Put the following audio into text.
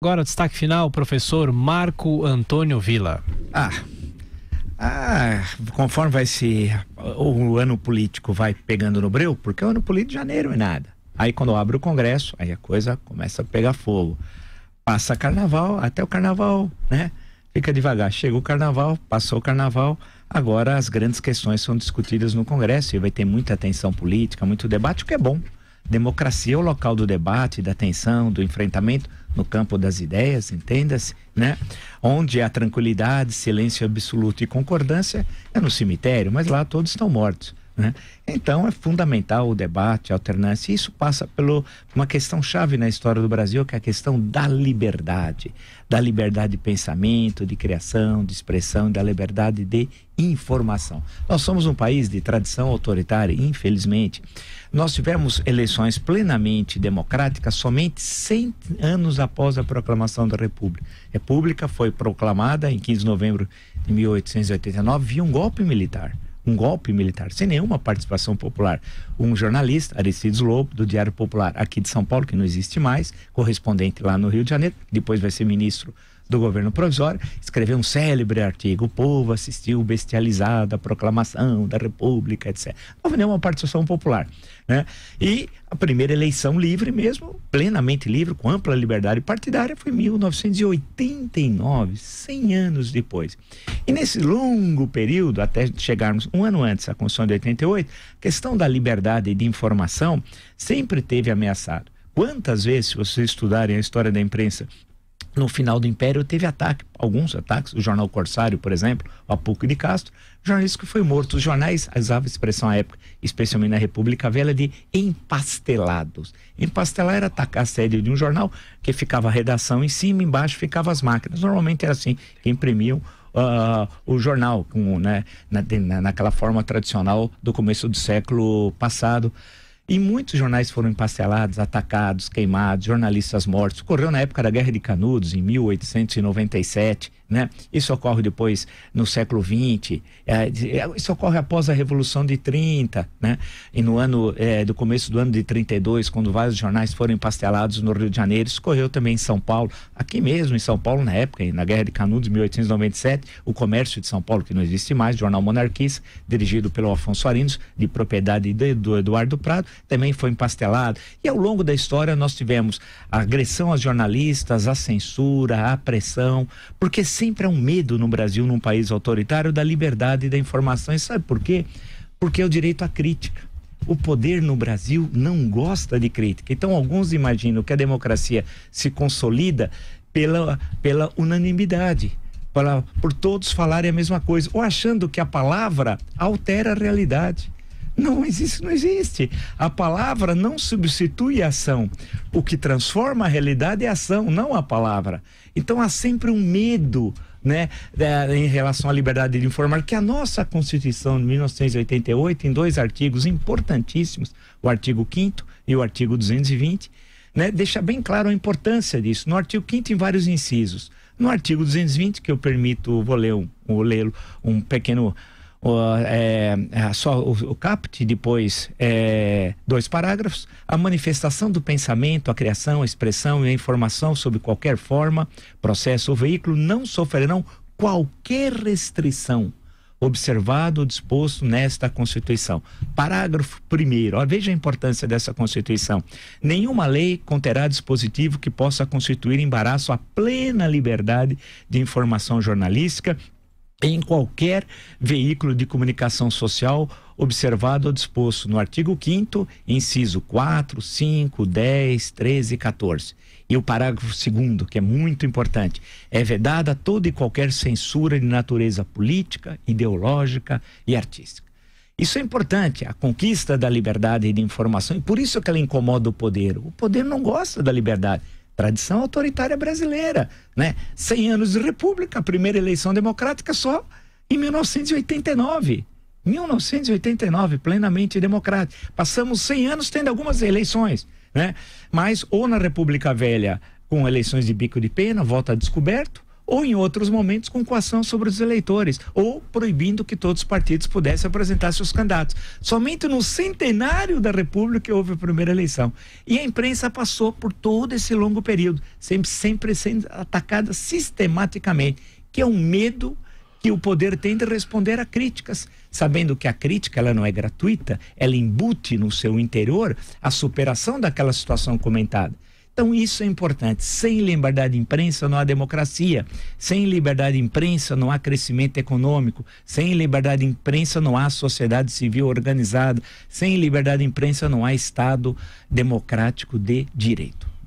Agora, destaque final, professor Marco Antônio Vila. Ah, ah, conforme vai se o ano político vai pegando no breu, porque o ano político de janeiro é nada. Aí quando abre o congresso, aí a coisa começa a pegar fogo. Passa carnaval, até o carnaval, né? Fica devagar. Chega o carnaval, passou o carnaval, agora as grandes questões são discutidas no congresso e vai ter muita atenção política, muito debate, o que é bom. Democracia é o local do debate, da tensão, do enfrentamento no campo das ideias, entenda-se, né? Onde há tranquilidade, silêncio absoluto e concordância é no cemitério, mas lá todos estão mortos. Né? Então é fundamental o debate, a alternância. E isso passa por uma questão chave na história do Brasil, que é a questão da liberdade, da liberdade de pensamento, de criação, de expressão, da liberdade de informação. Nós somos um país de tradição autoritária, infelizmente. Nós tivemos eleições plenamente democráticas somente 100 anos após a proclamação da República. A República foi proclamada em 15 de novembro de 1889 via um golpe militar um golpe militar, sem nenhuma participação popular. Um jornalista, Aristides Lobo, do Diário Popular aqui de São Paulo, que não existe mais, correspondente lá no Rio de Janeiro, depois vai ser ministro do governo provisório, escreveu um célebre artigo: o povo assistiu bestializado à proclamação da República, etc. Não houve nenhuma participação popular. Né? E a primeira eleição livre mesmo, plenamente livre, com ampla liberdade partidária, foi em 1989, 100 anos depois. E nesse longo período, até chegarmos um ano antes à Constituição de 88, a questão da liberdade de informação sempre teve ameaçado. Quantas vezes, se vocês estudarem a história da imprensa no final do Império teve ataque, alguns ataques, o jornal Corsário, por exemplo, o Apuco de Castro, jornalista que foi morto. Os jornais usavam expressão à época, especialmente na República Velha, de empastelados. Empastelar era atacar a sede de um jornal que ficava a redação em cima, embaixo ficavam as máquinas. Normalmente era assim, que imprimiam Uh, o jornal, com, né, na, na, naquela forma tradicional do começo do século passado. E muitos jornais foram empacelados, atacados, queimados, jornalistas mortos. Ocorreu na época da Guerra de Canudos, em 1897. Né? Isso ocorre depois no século XX, é, é, isso ocorre após a Revolução de 30, né? e no ano é, do começo do ano de 32, quando vários jornais foram empastelados no Rio de Janeiro, isso ocorreu também em São Paulo, aqui mesmo em São Paulo, na época, na Guerra de Canudos, de 1897, o comércio de São Paulo, que não existe mais, jornal monarquista, dirigido pelo Afonso Arinos, de propriedade de, do Eduardo Prado, também foi empastelado. E ao longo da história nós tivemos a agressão aos jornalistas, a censura, a pressão, porque sempre há um medo no Brasil, num país autoritário, da liberdade e da informação. E sabe por quê? Porque é o direito à crítica. O poder no Brasil não gosta de crítica. Então, alguns imaginam que a democracia se consolida pela, pela unanimidade, pela, por todos falarem a mesma coisa, ou achando que a palavra altera a realidade. Não, existe isso não existe. A palavra não substitui a ação. O que transforma a realidade é a ação, não a palavra. Então há sempre um medo. Né, em relação à liberdade de informar, que a nossa Constituição de 1988, em dois artigos importantíssimos, o artigo 5 e o artigo 220, né, deixa bem claro a importância disso. No artigo 5 em vários incisos. No artigo 220, que eu permito, vou ler um, vou ler um pequeno o, é, é, só o, o caput, depois é, dois parágrafos, a manifestação do pensamento, a criação, a expressão e a informação sob qualquer forma, processo ou veículo não sofrerão qualquer restrição observado ou disposto nesta Constituição. Parágrafo 1 ó, veja a importância dessa Constituição. Nenhuma lei conterá dispositivo que possa constituir embaraço à plena liberdade de informação jornalística em qualquer veículo de comunicação social observado ou disposto no artigo 5 inciso 4, 5, 10, 13 e 14. E o parágrafo 2 que é muito importante, é vedada toda e qualquer censura de natureza política, ideológica e artística. Isso é importante, a conquista da liberdade de informação, e por isso que ela incomoda o poder. O poder não gosta da liberdade. Tradição autoritária brasileira, né? 100 anos de república, primeira eleição democrática só em 1989. 1989, plenamente democrático. Passamos 100 anos tendo algumas eleições, né? Mas ou na República Velha com eleições de bico de pena, voto a descoberto, ou em outros momentos com coação sobre os eleitores, ou proibindo que todos os partidos pudessem apresentar seus candidatos. Somente no centenário da República houve a primeira eleição. E a imprensa passou por todo esse longo período, sempre, sempre sendo atacada sistematicamente, que é um medo que o poder tem de responder a críticas, sabendo que a crítica ela não é gratuita, ela embute no seu interior a superação daquela situação comentada. Então, isso é importante. Sem liberdade de imprensa não há democracia. Sem liberdade de imprensa não há crescimento econômico. Sem liberdade de imprensa não há sociedade civil organizada. Sem liberdade de imprensa não há Estado democrático de direito.